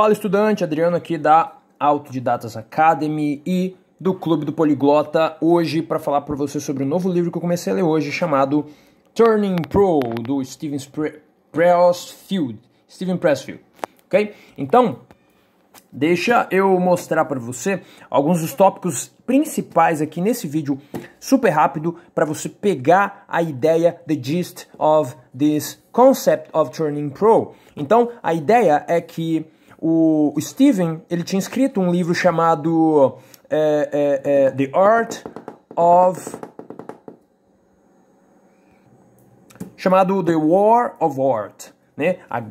Fala estudante, Adriano aqui da Autodidatas Academy e do Clube do Poliglota, hoje para falar para você sobre um novo livro que eu comecei a ler hoje chamado Turning Pro do Steven Pressfield, Steven Pressfield, OK? Então, deixa eu mostrar para você alguns dos tópicos principais aqui nesse vídeo super rápido para você pegar a ideia the gist of this concept of Turning Pro. Então, a ideia é que o Steven ele tinha escrito um livro chamado é, é, é, The Art of chamado The War of Art, né? A, a,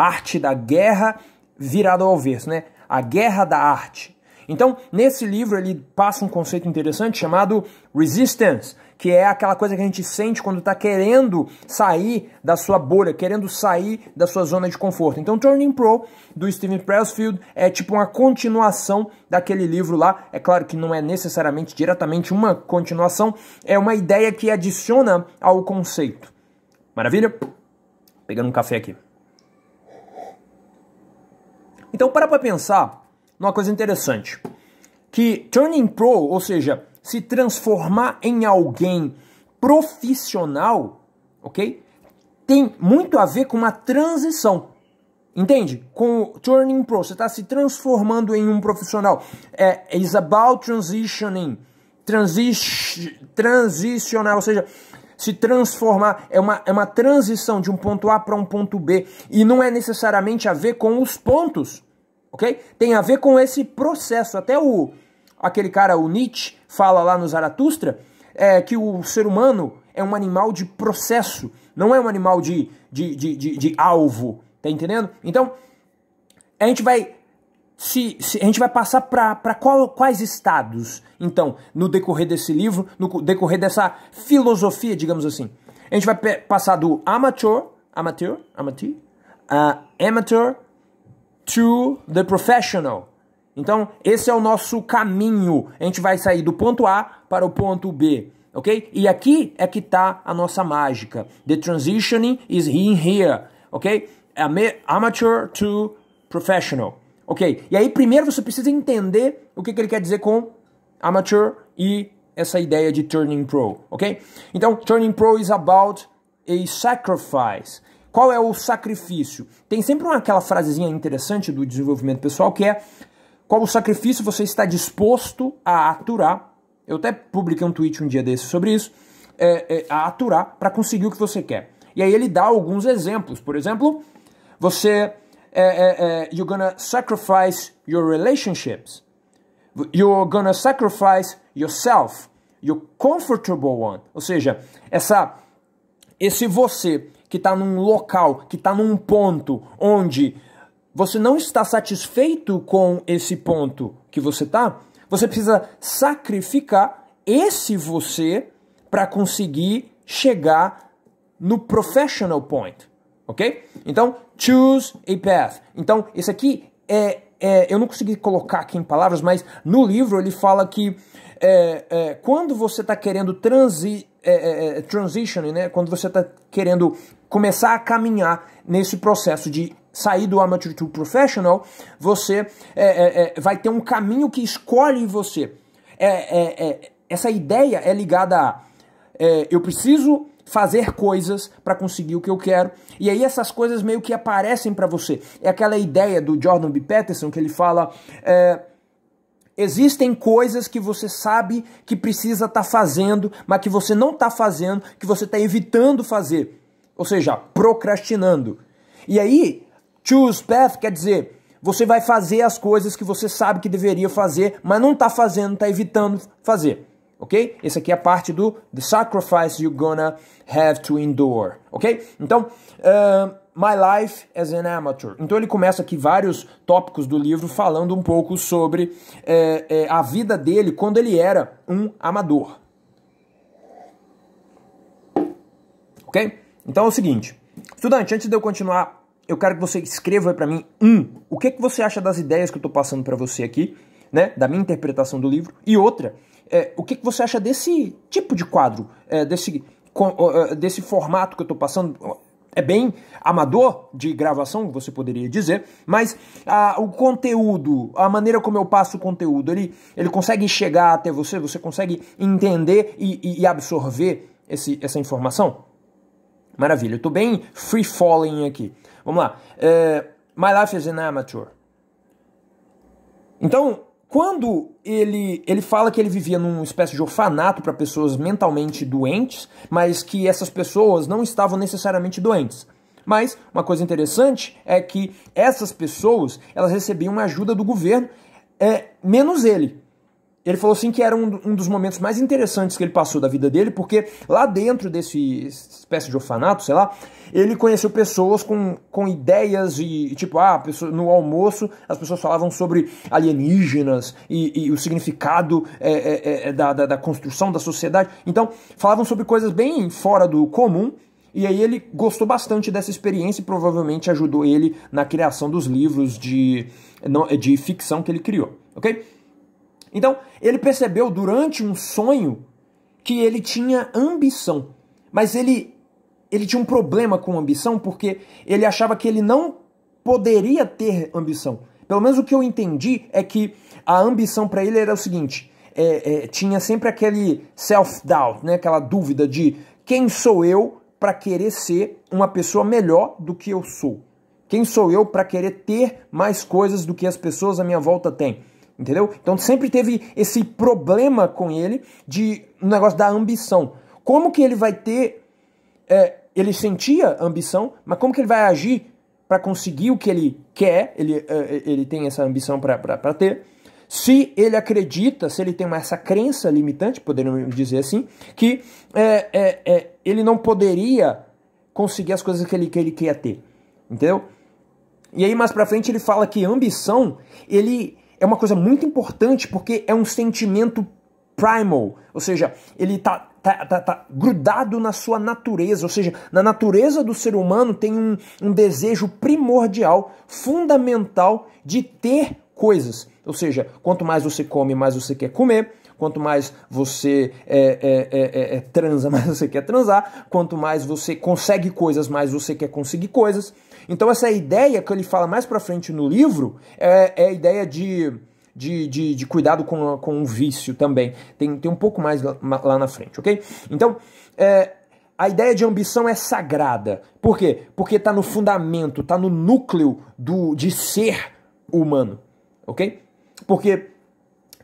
a arte da guerra virada ao verso, né? A guerra da arte. Então, nesse livro ele passa um conceito interessante chamado resistance, que é aquela coisa que a gente sente quando está querendo sair da sua bolha, querendo sair da sua zona de conforto. Então, Turning Pro, do Steven Pressfield, é tipo uma continuação daquele livro lá. É claro que não é necessariamente diretamente uma continuação, é uma ideia que adiciona ao conceito. Maravilha? Pegando um café aqui. Então, para para pensar numa coisa interessante, que Turning Pro, ou seja, se transformar em alguém profissional, ok? Tem muito a ver com uma transição. Entende? Com o turning pro, você está se transformando em um profissional. É it's about transitioning, transi transicionar, ou seja, se transformar é uma, é uma transição de um ponto A para um ponto B e não é necessariamente a ver com os pontos, ok? Tem a ver com esse processo. Até o aquele cara, o Nietzsche, fala lá no Zaratustra, é, que o ser humano é um animal de processo, não é um animal de, de, de, de, de alvo, tá entendendo? Então, a gente vai se, se, a gente vai passar para quais estados, então, no decorrer desse livro, no decorrer dessa filosofia, digamos assim. A gente vai passar do amateur, amateur, amateur, uh, amateur to the professional. Então, esse é o nosso caminho. A gente vai sair do ponto A para o ponto B, ok? E aqui é que está a nossa mágica. The transitioning is in here, ok? Amateur to professional, ok? E aí, primeiro você precisa entender o que, que ele quer dizer com amateur e essa ideia de turning pro, ok? Então, turning pro is about a sacrifice. Qual é o sacrifício? Tem sempre uma, aquela frasezinha interessante do desenvolvimento pessoal que é qual o sacrifício você está disposto a aturar? Eu até publiquei um tweet um dia desse sobre isso. É, é, a aturar para conseguir o que você quer. E aí ele dá alguns exemplos. Por exemplo, você. É, é, é, you're gonna sacrifice your relationships. You're gonna sacrifice yourself. Your comfortable one. Ou seja, essa, esse você que está num local, que está num ponto onde você não está satisfeito com esse ponto que você está, você precisa sacrificar esse você para conseguir chegar no professional point, ok? Então, choose a path. Então, isso aqui é, é, eu não consegui colocar aqui em palavras, mas no livro ele fala que é, é, quando você está querendo transi, é, é, é, transition, né? quando você está querendo começar a caminhar nesse processo de sair do amateur to professional, você é, é, é vai ter um caminho que escolhe em você. É, é, essa ideia é ligada a eu preciso fazer coisas para conseguir o que eu quero. E aí essas coisas meio que aparecem para você. É aquela ideia do Jordan B. Peterson que ele fala Existem coisas que você sabe que precisa estar tá fazendo, mas que você não está fazendo, que você está evitando fazer. Ou seja, procrastinando. E aí, Choose path quer dizer você vai fazer as coisas que você sabe que deveria fazer, mas não está fazendo, está evitando fazer. Ok? Essa aqui é a parte do the sacrifice you're gonna have to endure. Ok? Então, uh, My Life as an Amateur. Então ele começa aqui vários tópicos do livro falando um pouco sobre é, é, a vida dele quando ele era um amador. Ok? Então é o seguinte, estudante, antes de eu continuar eu quero que você escreva para mim um, o que que você acha das ideias que eu estou passando para você aqui, né, da minha interpretação do livro, e outra, é, o que que você acha desse tipo de quadro, é, desse é, desse formato que eu estou passando é bem amador de gravação, você poderia dizer, mas o conteúdo, a maneira como eu passo o conteúdo, ele, ele consegue chegar até você, você consegue entender e, e absorver esse, essa informação? Maravilha, eu tô bem free falling aqui. Vamos lá. É, My Life as an Amateur. Então, quando ele, ele fala que ele vivia numa espécie de orfanato para pessoas mentalmente doentes, mas que essas pessoas não estavam necessariamente doentes. Mas uma coisa interessante é que essas pessoas elas recebiam uma ajuda do governo, é, menos ele ele falou assim que era um, um, dos momentos mais interessantes que ele passou da vida dele, porque lá dentro desse espécie de orfanato, sei lá, ele conheceu pessoas com, com ideias e, tipo, ah, pessoa, no almoço as pessoas falavam sobre alienígenas e, e o significado é, é, é, é, da, da, da construção da sociedade. Então, falavam sobre coisas bem fora do comum. E aí ele gostou bastante dessa experiência e provavelmente ajudou ele na criação dos livros de, de ficção que ele criou, ok? Então, ele percebeu durante um sonho que ele tinha ambição, mas ele ele tinha um problema com ambição porque ele achava que ele não poderia ter ambição. Pelo menos o que eu entendi é que a ambição para ele era o seguinte: é, é, tinha sempre aquele self-doubt, né? aquela dúvida de quem sou eu para querer ser uma pessoa melhor do que eu sou? Quem sou eu para querer ter mais coisas do que as pessoas à minha volta têm? entendeu? Então sempre teve esse problema com ele de um negócio da ambição. Como que ele vai ter. É, ele sentia ambição, mas como que ele vai agir para conseguir o que ele quer? Ele, é, é, ele tem essa ambição para ter. Se ele acredita, se ele tem essa crença limitante, poderíamos dizer assim, que é, é, ele não poderia conseguir as coisas que ele, que ele quer ter. Entendeu? E aí mais pra frente ele fala que ambição, ele é uma coisa muito importante porque é um sentimento primal, ou seja, ele está tá, tá, tá grudado na sua natureza, ou seja, na natureza do ser humano tem um, um desejo primordial, fundamental de ter coisas. Ou seja, quanto mais você come, mais você quer comer. Quanto mais você é, é, é, é, é transa, mais você quer transar. Quanto mais você consegue coisas, mais você quer conseguir coisas. Então, essa ideia que ele fala mais para frente no livro é, é a ideia de, de, de, de cuidado com, com o vício também. Tem, tem um pouco mais lá, lá na frente, ok? Então, é, a ideia de ambição é sagrada. Por quê? Porque está no fundamento, está no núcleo do, de ser humano, ok? Porque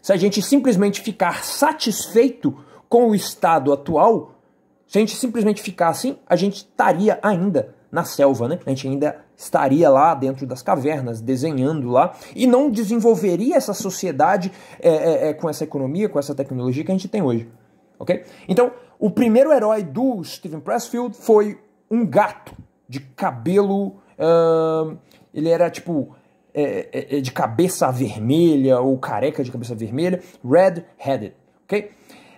se a gente simplesmente ficar satisfeito com o estado atual, se a gente simplesmente ficar assim, a gente estaria ainda na selva, né? A gente ainda estaria lá dentro das cavernas, desenhando lá, e não desenvolveria essa sociedade é, é, é, com essa economia, com essa tecnologia que a gente tem hoje, ok? Então, o primeiro herói do Steven Pressfield foi um gato de cabelo... Uh, ele era, tipo, é, é, é, de cabeça vermelha ou careca de cabeça vermelha, red-headed, ok?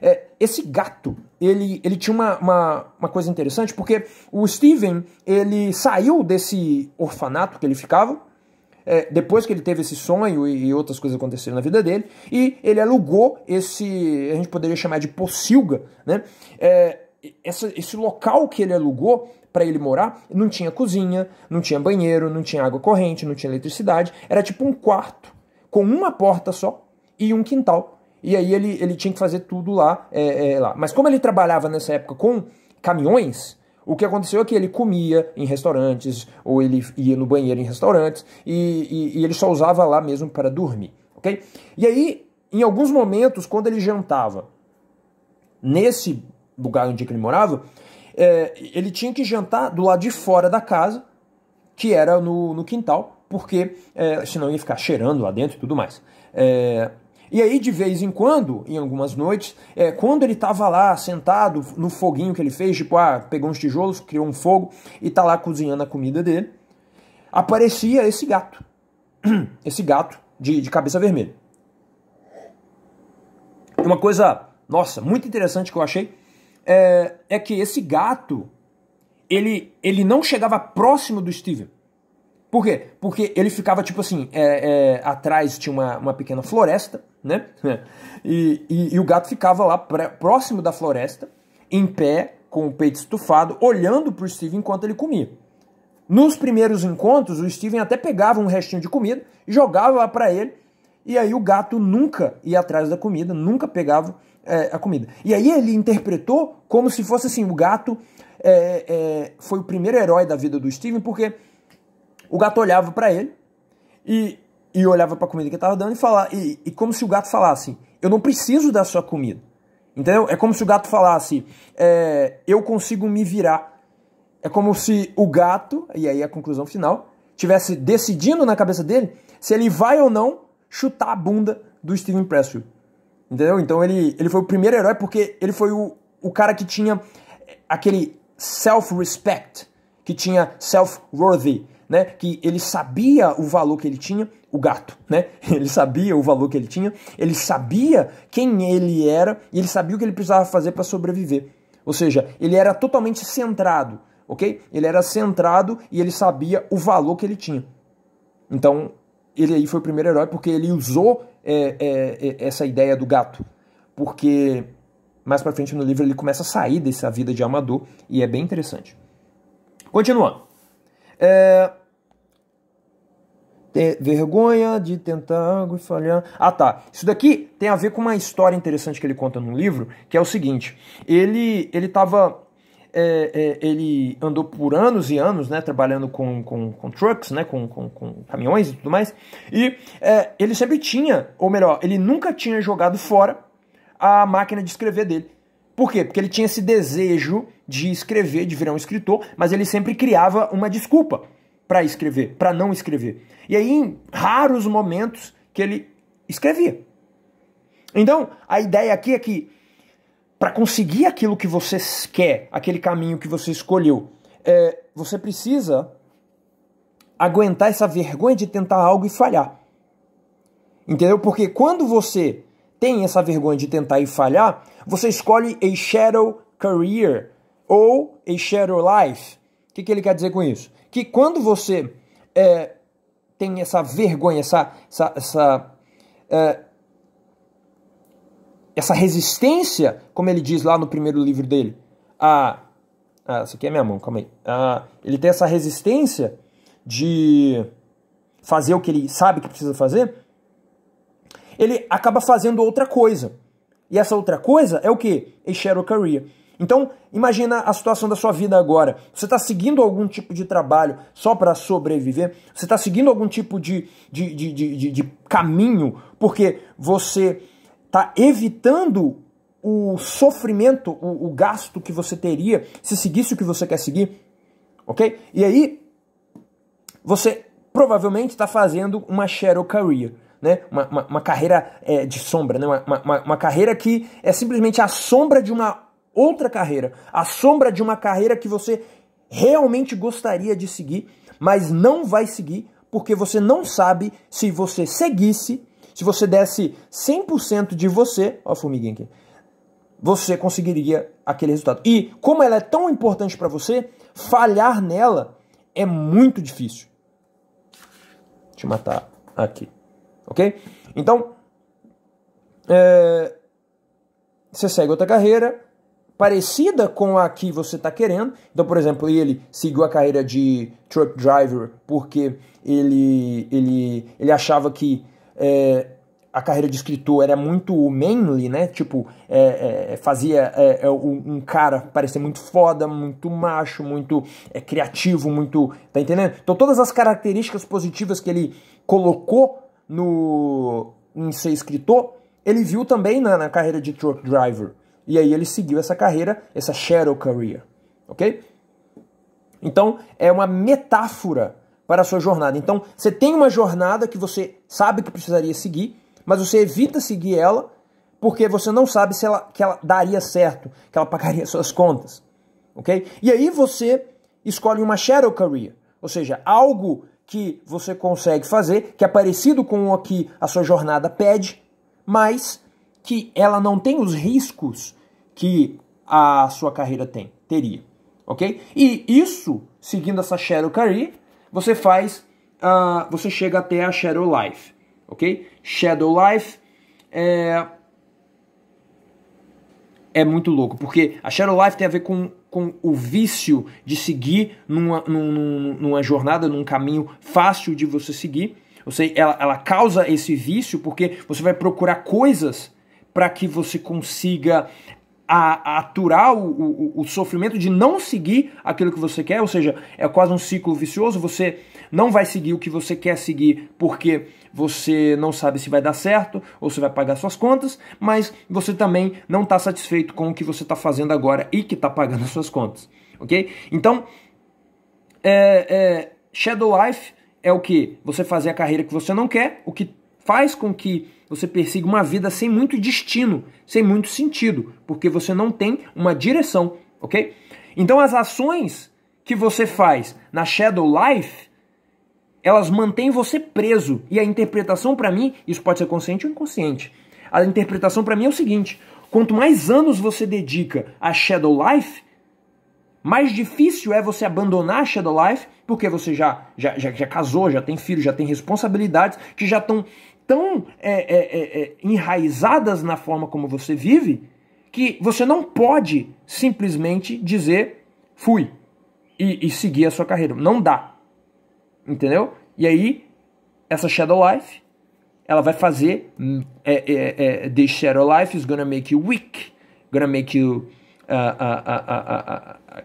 É, esse gato, ele, ele tinha uma, uma, uma, coisa interessante, porque o Steven, ele saiu desse orfanato que ele ficava, é, depois que ele teve esse sonho e, e, outras coisas aconteceram na vida dele, e ele alugou esse, a gente poderia chamar de pocilga, né? É, essa, esse local que ele alugou para ele morar não tinha cozinha, não tinha banheiro, não tinha água corrente, não tinha eletricidade. Era tipo um quarto com uma porta só e um quintal e aí ele, ele tinha que fazer tudo lá, é, é, lá. Mas como ele trabalhava nessa época com caminhões, o que aconteceu é que ele comia em restaurantes, ou ele ia no banheiro em restaurantes, e, e, e ele só usava lá mesmo para dormir, ok? E aí, em alguns momentos, quando ele jantava nesse lugar onde ele morava, é, ele tinha que jantar do lado de fora da casa, que era no, no quintal, porque é, senão ia ficar cheirando lá dentro e tudo mais. É, e aí, de vez em quando, em algumas noites, é, quando ele estava lá sentado no foguinho que ele fez, tipo, ah, pegou uns tijolos, criou um fogo e tá lá cozinhando a comida dele, aparecia esse gato. Esse gato de, de cabeça vermelha. Uma coisa, nossa, muito interessante que eu achei é, é que esse gato ele, ele não chegava próximo do Steven. Por quê? Porque ele ficava, tipo assim, é, é, atrás tinha uma, uma pequena floresta, né? E, e, e o gato ficava lá pra, próximo da floresta, em pé, com o peito estufado, olhando pro Steven enquanto ele comia. Nos primeiros encontros, o Steven até pegava um restinho de comida, jogava lá pra ele, e aí o gato nunca ia atrás da comida, nunca pegava é, a comida. E aí ele interpretou como se fosse assim, o gato é, é, foi o primeiro herói da vida do Steven, porque o gato olhava para ele e, e olhava para a comida que ele estava dando e, falava e, e como se o gato falasse: Eu não preciso da sua comida. Entendeu? É como se o gato falasse: é, Eu consigo me virar. É como se o gato, e aí é a conclusão final, tivesse decidindo na cabeça dele se ele vai ou não chutar a bunda do Steven Pressfield. Entendeu? Então ele, ele foi o primeiro herói porque ele foi o, o cara que tinha aquele self-respect, que tinha self-worthy, né? Que ele sabia o valor que ele tinha, o gato, né? Ele sabia o valor que ele tinha, ele sabia quem ele era e ele sabia o que ele precisava fazer para sobreviver. Ou seja, ele era totalmente centrado, ok? Ele era centrado e ele sabia o valor que ele tinha. Então, ele aí foi o primeiro herói porque ele usou é, é, é essa ideia do gato. Porque mais pra frente no livro ele começa a sair dessa vida de amador e é bem interessante. Continuando. É, ter vergonha de tentar algo e falhar. Ah, tá. Isso daqui tem a ver com uma história interessante que ele conta no livro, que é o seguinte: ele ele estava é, é, ele andou por anos e anos, né, trabalhando com, com, com trucks, né, com, com, com, caminhões e tudo mais, e é, ele sempre tinha, ou melhor, ele nunca tinha jogado fora a máquina de escrever dele. Por quê? Porque ele tinha esse desejo de escrever, de virar um escritor, mas ele sempre criava uma desculpa para escrever, para não escrever. E aí, em raros momentos que ele escrevia. Então, a ideia aqui é que para conseguir aquilo que você quer, aquele caminho que você escolheu, é, você precisa aguentar essa vergonha de tentar algo e falhar. Entendeu? Porque quando você tem essa vergonha de tentar e falhar, você escolhe a shadow career ou a shadow life. O que, que ele quer dizer com isso? que quando você é, tem essa vergonha, essa, essa, essa, é, essa resistência, como ele diz lá no primeiro livro dele, a. Ah, isso aqui é minha mão, calma aí. A, ele tem essa resistência de fazer o que ele sabe que precisa fazer, ele acaba fazendo outra coisa. E essa outra coisa é o que? A shadow career. Então, imagina a situação da sua vida agora. Você está seguindo algum tipo de trabalho só para sobreviver? Você está seguindo algum tipo de, de, de, de, de caminho porque você está evitando o sofrimento, o, o gasto que você teria se seguisse o que você quer seguir? Ok? E aí, você provavelmente está fazendo uma shadow career. Né? Uma, uma, uma carreira é, de sombra, né? Uma, uma, uma carreira que é simplesmente a sombra de uma outra carreira, a sombra de uma carreira que você realmente gostaria de seguir, mas não vai seguir porque você não sabe se você seguisse, se você desse 100% de você, ó a formiguinha aqui, você conseguiria aquele resultado. E como ela é tão importante para você, falhar nela é muito difícil. Te matar aqui, ok? Então, é, você segue outra carreira, parecida com a que você está querendo. Então, por exemplo, ele seguiu a carreira de truck driver porque ele, ele, ele achava que é, a carreira de escritor era muito manly, né? Tipo, é, é, é fazia é, é, um cara parecer muito foda, muito macho, muito criativo, muito. Tá entendendo? Então, todas as características positivas que ele colocou no, em ser escritor, ele viu também na, na carreira de truck driver e aí ele seguiu essa carreira, essa shadow career, ok? Então é uma metáfora para a sua jornada. Então você tem uma jornada que você sabe que precisaria seguir, mas você evita seguir ela porque você não sabe se ela, que ela daria certo, que ela pagaria suas contas, ok? E aí você escolhe uma shadow career, ou seja, algo que você consegue fazer, que é parecido com o que a sua jornada pede, mas que ela não tem os riscos que a sua carreira tem, teria, ok? E isso, seguindo essa Shadow Career, você faz, uh, você chega até a Shadow Life, ok? Shadow Life é é muito louco, porque a Shadow Life tem a ver com, com o vício de seguir numa, numa, numa jornada, num caminho fácil de você seguir. Ou ela, ela causa esse vício porque você vai procurar coisas para que você consiga a, a aturar o, o, o, sofrimento de não seguir aquilo que você quer, ou seja, é quase um ciclo vicioso, você não vai seguir o que você quer seguir porque você não sabe se vai dar certo ou se vai pagar suas contas, mas você também não está satisfeito com o que você está fazendo agora e que está pagando as suas contas, ok? Então, é, é, Shadow Life é o que? Você fazer a carreira que você não quer, o que faz com que você persiga uma vida sem muito destino, sem muito sentido, porque você não tem uma direção, ok? Então as ações que você faz na Shadow Life, elas mantêm você preso. E a interpretação para mim, isso pode ser consciente ou inconsciente. A interpretação para mim é o seguinte: quanto mais anos você dedica à Shadow Life, mais difícil é você abandonar a Shadow Life, porque você já, já, já, já casou, já tem filhos, já tem responsabilidades que já estão tão é é, é, é, enraizadas na forma como você vive que você não pode simplesmente dizer fui e, e seguir a sua carreira. Não dá. Entendeu? E aí, essa Shadow Life, ela vai fazer hum, é, é, é, The Shadow Life is gonna make you weak, gonna make you. Uh, uh, uh,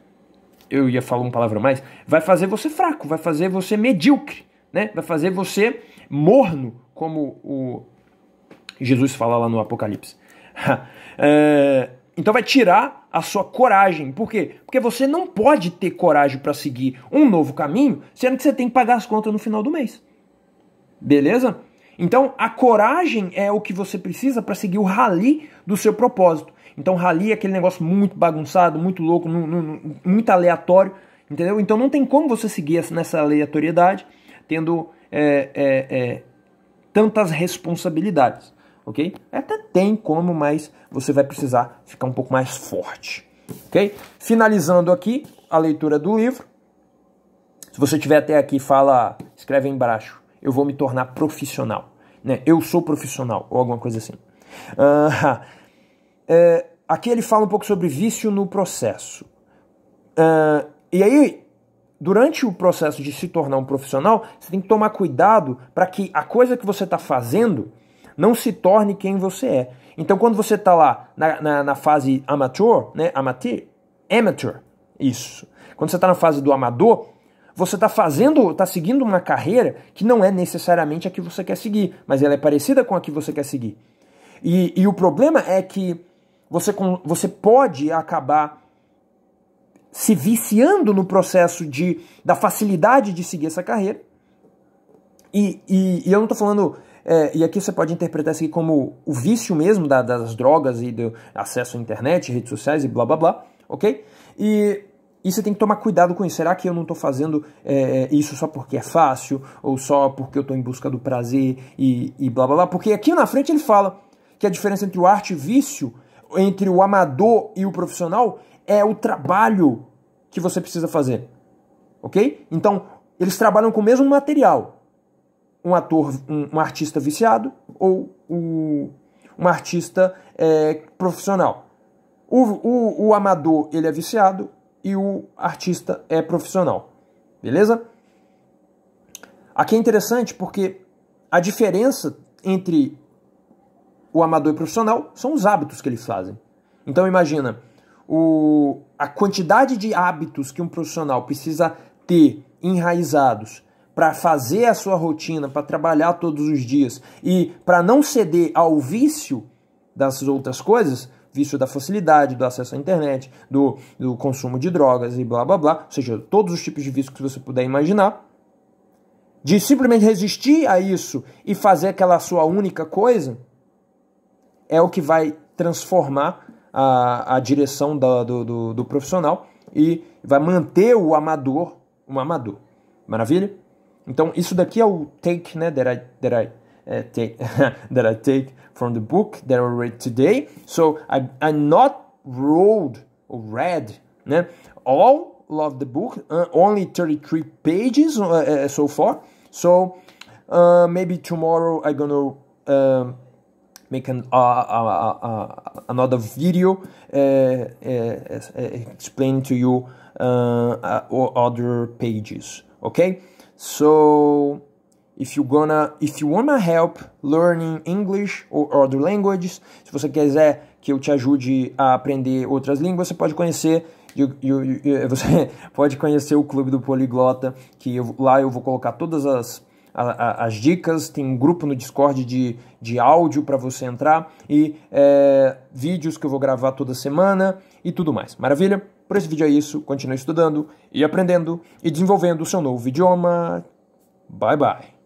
eu ia falar uma palavra mais. Vai fazer você fraco, vai fazer você medíocre, né? vai fazer você morno, como o Jesus fala lá no Apocalipse. é, então vai tirar a sua coragem. Por quê? Porque você não pode ter coragem para seguir um novo caminho, sendo que você tem que pagar as contas no final do mês. Beleza? Então a coragem é o que você precisa para seguir o rali do seu propósito. Então rali é aquele negócio muito bagunçado, muito louco, muito aleatório, entendeu? Então não tem como você seguir nessa aleatoriedade, tendo é, é, é, tantas responsabilidades, ok? Até tem como, mas você vai precisar ficar um pouco mais forte, ok? Finalizando aqui a leitura do livro. Se você tiver até aqui, fala, escreve aí embaixo. Eu vou me tornar profissional, né? Eu sou profissional ou alguma coisa assim. Uh, é, aqui ele fala um pouco sobre vício no processo. Uh, e aí durante o processo de se tornar um profissional, você tem que tomar cuidado para que a coisa que você está fazendo não se torne quem você é. Então, quando você está lá na, na, na, fase amateur, né? Amateur, amateur, isso. Quando você está na fase do amador, você está fazendo, está seguindo uma carreira que não é necessariamente a que você quer seguir, mas ela é parecida com a que você quer seguir. E, e o problema é que você, você pode acabar se viciando no processo de, da facilidade de seguir essa carreira. E, e, e eu não estou falando. É, e aqui você pode interpretar isso aqui como o vício mesmo da, das drogas e do acesso à internet, redes sociais e blá blá blá, ok? E, e você tem que tomar cuidado com isso. Será que eu não estou fazendo é, isso só porque é fácil ou só porque eu estou em busca do prazer e, e blá blá blá? Porque aqui na frente ele fala que a diferença entre o arte e vício, entre o amador e o profissional, é o trabalho que você precisa fazer. Ok? Então, eles trabalham com o mesmo material. Um ator, um, um artista viciado ou um, um artista é, profissional. O, o, o amador, ele é viciado e o artista é profissional. Beleza? Aqui é interessante porque a diferença entre o amador e o profissional são os hábitos que eles fazem. Então imagina, o, a quantidade de hábitos que um profissional precisa ter enraizados para fazer a sua rotina, para trabalhar todos os dias e para não ceder ao vício das outras coisas, vício da facilidade, do acesso à internet, do, do consumo de drogas e blá blá blá, ou seja, todos os tipos de vícios que você puder imaginar, de simplesmente resistir a isso e fazer aquela sua única coisa, é o que vai transformar a, a direção do, do, do profissional e vai manter o amador um amador. Maravilha? Então, isso daqui é o take né, that I, that I, uh, take, that I take from the book that I read today. So, I, I not wrote or read né, all of the book, uh, only 33 pages uh, uh, so far. So, uh, maybe tomorrow I'm gonna make an, uh, uh, another video eh, eh, eh, explain to you other pages. Okay, so if you gonna if you wanna help learning English or other languages, se você quiser que eu te ajude a aprender outras línguas, você pode conhecer você pode conhecer o clube do poliglota que lá eu vou colocar todas as a, a, as dicas, tem um grupo no Discord de, de áudio para você entrar e é, vídeos que eu vou gravar toda semana e tudo mais. Maravilha? Por esse vídeo é isso. Continue estudando e aprendendo e desenvolvendo o seu novo idioma. Bye bye.